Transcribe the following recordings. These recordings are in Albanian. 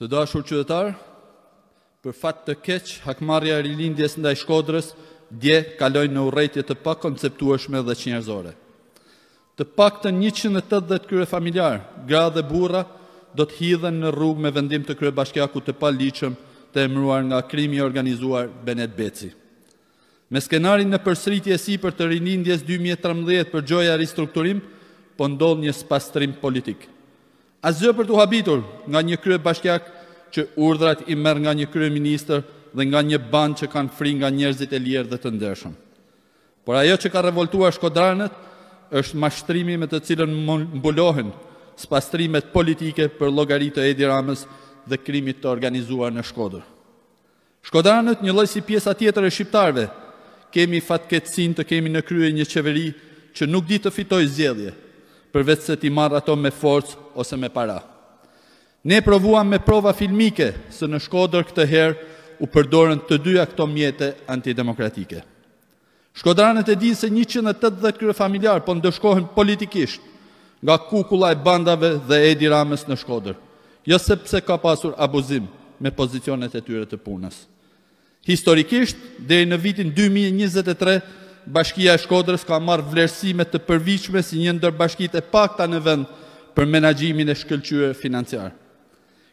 Të dashur qytetar, për fat të keq, hakmarrja e rilindjes ndaj Shkodrës dje kalojnë në urrejtje të pa konceptueshme dhe çnjerzore. Të pak të 180 kryre familjar, gra dhe burra, do të hidhen në rrugë me vendim të kryebashkiakut të pa të emruar nga krimi organizuar Benet Beci. Me skenarin në përsëritjes si për të rinindjes 2013 për gjoja ristrukturim, po ndodh një spastrim politikë. Azë për të habitur nga një krye bashkjak që urdrat i merë nga një krye minister dhe nga një band që kanë fri nga njerëzit e lirë dhe të ndërshëm. Por ajo që ka revoltua shkodranët është mashtrimi me të cilën mbulohen spastrimet politike për logaritë të Edi Ramës dhe krimit të organizuar në shkodër. Shkodranët një lojë si pjesa tjetër e shqiptarve, kemi fatketsin të kemi në krye një qeveri që nuk di të fitoj zjedhje, përvecë se ti marrë ato me forcë ose me para. Ne provuam me prova filmike se në Shkodër këtë herë u përdorën të dyja këto mjete antidemokratike. Shkodranët e dinë se 180 kërë familjarë po ndëshkohen politikisht nga kukula e bandave dhe Edi Rames në Shkodër, jo sepse ka pasur abuzim me pozicionet e tyre të punës. Historikisht, dhe në vitin 2023, Bashkia e Shkodrës ka marrë vlerësime të përviqme si një ndër bashkit e pakta në vend për menagjimin e shkëllqyre financiar.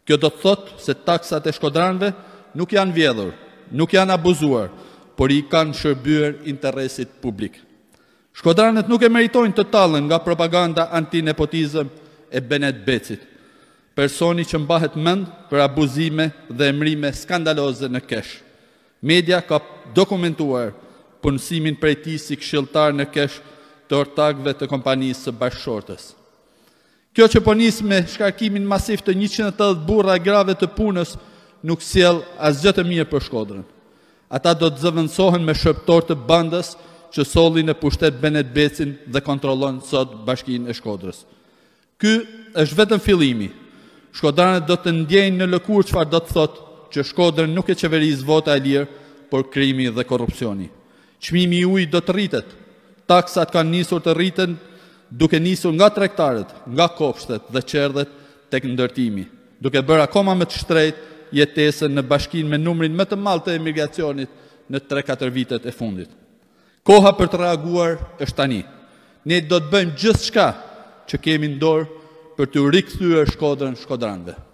Kjo do të thotë se taksat e Shkodranve nuk janë vjedhur, nuk janë abuzuar, por i kanë shërbyer interesit publik. Shkodranët nuk e meritojnë të talën nga propaganda antinepotizëm e Benet Becit, personi që mbahet mend për abuzime dhe emrime skandaloze në kesh. Media ka dokumentuar punësimin prej ti si këshiltar në kesh të ortakve të kompanisë së bashkëshortës. Kjo që po nisë me shkarkimin masif të 180 burra e grave të punës nuk siel asgjë të mirë për shkodrën. Ata do të zëvënsohen me shëptor të bandës që soli në pushtet Benet Becin dhe kontrolon sot bashkin e shkodrës. Ky është vetëm filimi. Shkodranët do të ndjenjë në lëkur që farë do të thotë që shkodrën nuk e qeverizë vota e lirë, por krimi dhe korupcioni. Qmimi i do të rritet. Taksat kanë nisur të rriten duke nisur nga tregtarët, nga kopshtet dhe qerdet të tek ndërtimi. Duke bërë akoma më të shtrejt jetesën në bashkinë me numrin më të madh të emigracionit në 3-4 vitet e fundit. Koha për të reaguar është tani. Ne do të bëjmë gjithçka që kemi në për të rikthyer Shkodrën shkodranëve.